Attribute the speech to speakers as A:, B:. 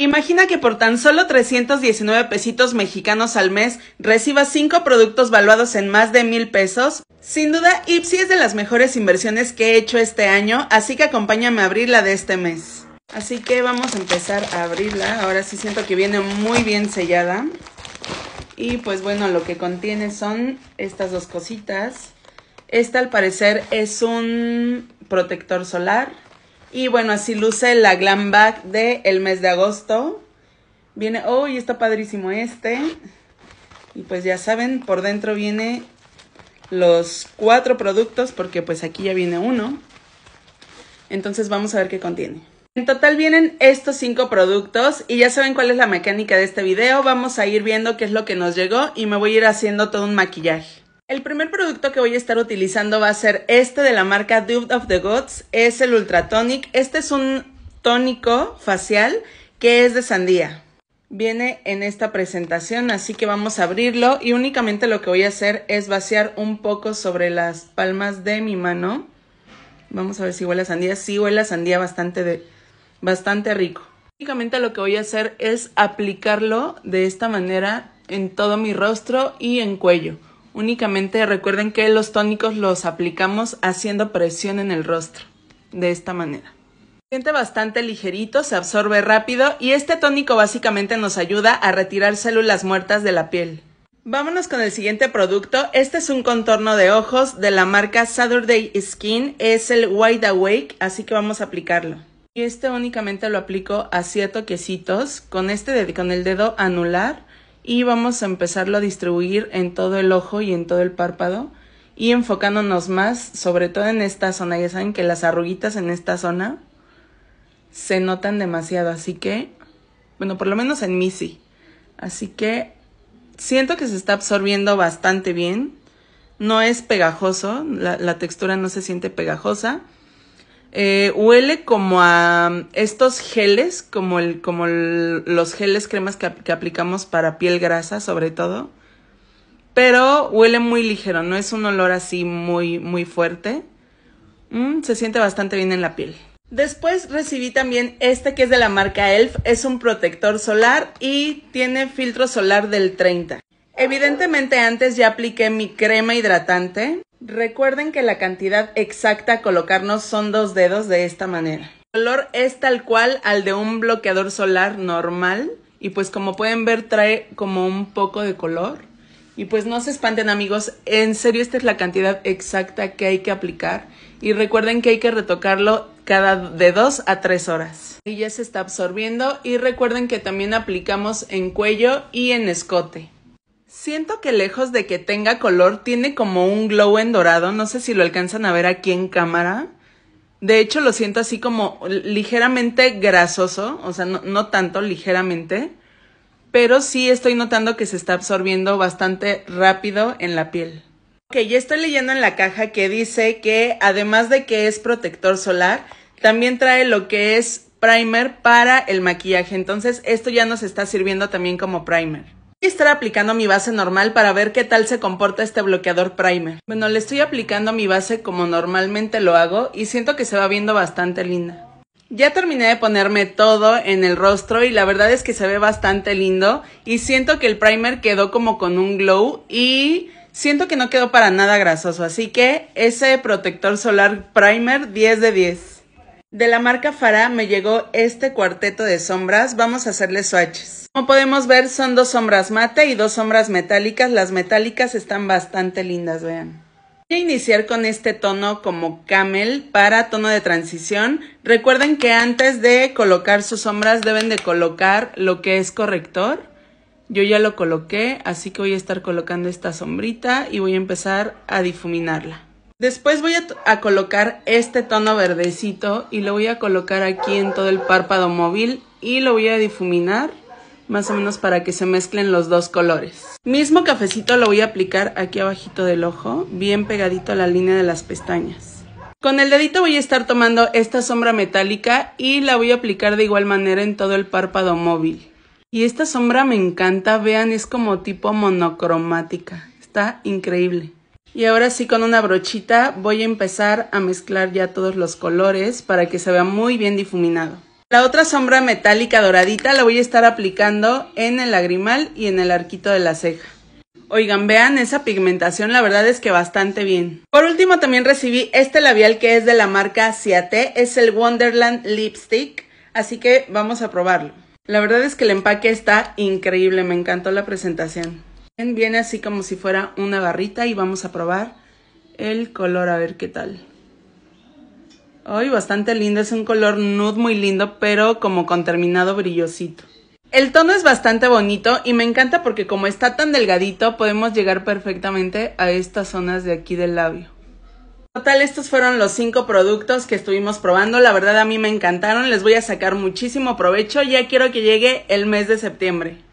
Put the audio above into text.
A: Imagina que por tan solo 319 pesitos mexicanos al mes recibas 5 productos valuados en más de mil pesos. Sin duda, Ipsy es de las mejores inversiones que he hecho este año, así que acompáñame a abrirla de este mes. Así que vamos a empezar a abrirla. Ahora sí siento que viene muy bien sellada. Y pues bueno, lo que contiene son estas dos cositas. Esta al parecer es un protector solar. Y bueno, así luce la glam bag de mes de agosto. Viene, oh, y está padrísimo este. Y pues ya saben, por dentro viene los cuatro productos, porque pues aquí ya viene uno. Entonces vamos a ver qué contiene. En total vienen estos cinco productos y ya saben cuál es la mecánica de este video. Vamos a ir viendo qué es lo que nos llegó y me voy a ir haciendo todo un maquillaje. El primer producto que voy a estar utilizando va a ser este de la marca Dude of the Gods, es el Ultratonic. Este es un tónico facial que es de sandía. Viene en esta presentación, así que vamos a abrirlo y únicamente lo que voy a hacer es vaciar un poco sobre las palmas de mi mano. Vamos a ver si huele a sandía. Sí huele a sandía bastante, de, bastante rico. Únicamente lo que voy a hacer es aplicarlo de esta manera en todo mi rostro y en cuello. Únicamente recuerden que los tónicos los aplicamos haciendo presión en el rostro, de esta manera. Siente bastante ligerito, se absorbe rápido y este tónico básicamente nos ayuda a retirar células muertas de la piel. Vámonos con el siguiente producto. Este es un contorno de ojos de la marca Saturday Skin. Es el Wide Awake, así que vamos a aplicarlo. Y este únicamente lo aplico a toquecitos con este con el dedo anular y vamos a empezarlo a distribuir en todo el ojo y en todo el párpado y enfocándonos más sobre todo en esta zona. Ya saben que las arruguitas en esta zona se notan demasiado, así que, bueno, por lo menos en mí sí. Así que siento que se está absorbiendo bastante bien. No es pegajoso, la, la textura no se siente pegajosa. Eh, huele como a estos geles, como, el, como los geles cremas que, aplicamos para piel grasa, sobre todo. Pero huele muy ligero, no es un olor así muy, muy fuerte. Mm, se siente bastante bien en la piel. Después recibí también este que es de la marca ELF. Es un protector solar y tiene filtro solar del 30. Evidentemente antes ya apliqué mi crema hidratante Recuerden que la cantidad exacta a colocarnos son dos dedos de esta manera. El color es tal cual al de un bloqueador solar normal y pues como pueden ver trae como un poco de color. Y pues no se espanten amigos, en serio esta es la cantidad exacta que hay que aplicar y recuerden que hay que retocarlo cada de dos a 3 horas. Y ya se está absorbiendo y recuerden que también aplicamos en cuello y en escote. Siento que lejos de que tenga color, tiene como un glow en dorado. No sé si lo alcanzan a ver aquí en cámara. De hecho, lo siento así como ligeramente grasoso. O sea, no, tanto, ligeramente. Pero sí estoy notando que se está absorbiendo bastante rápido en la piel. Ok, ya estoy leyendo en la caja que dice que además de que es protector solar, también trae lo que es primer para el maquillaje. Entonces, esto ya nos está sirviendo también como primer estar aplicando mi base normal para ver qué tal se comporta este bloqueador primer. Bueno, le estoy aplicando mi base como normalmente lo hago y siento que se va viendo bastante linda. Ya terminé de ponerme todo en el rostro y la verdad es que se ve bastante lindo y siento que el primer quedó como con un glow y siento que no quedó para nada grasoso, así que ese protector solar primer 10 de 10. De la marca Farah me llegó este cuarteto de sombras, vamos a hacerle swatches. Como podemos ver son dos sombras mate y dos sombras metálicas, las metálicas están bastante lindas, vean. Voy a iniciar con este tono como camel para tono de transición. Recuerden que antes de colocar sus sombras deben de colocar lo que es corrector. Yo ya lo coloqué, así que voy a estar colocando esta sombrita y voy a empezar a difuminarla. Después voy a, colocar este tono verdecito y lo voy a colocar aquí en todo el párpado móvil y lo voy a difuminar más o menos para que se mezclen los dos colores. Mismo cafecito lo voy a aplicar aquí abajito del ojo, bien pegadito a la línea de las pestañas. Con el dedito voy a estar tomando esta sombra metálica y la voy a aplicar de igual manera en todo el párpado móvil. Y esta sombra me encanta, vean, es como tipo monocromática, está increíble. Y ahora sí con una brochita voy a empezar a mezclar ya todos los colores para que se vea muy bien difuminado. La otra sombra metálica doradita la voy a estar aplicando en el lagrimal y en el arquito de la ceja. Oigan, vean esa pigmentación, la verdad es que bastante bien. Por último también recibí este labial que es de la marca Ciate, es el Wonderland Lipstick, así que vamos a probarlo. La verdad es que el empaque está increíble, me encantó la presentación. Viene así como si fuera una barrita y vamos a probar el color a ver qué tal. Hoy bastante lindo, es un color nude muy lindo, pero como con terminado brillosito. El tono es bastante bonito y me encanta porque como está tan delgadito podemos llegar perfectamente a estas zonas de aquí del labio. Total, estos fueron los cinco productos que estuvimos probando. La verdad a mí me encantaron, les voy a sacar muchísimo provecho. Ya quiero que llegue el mes de septiembre.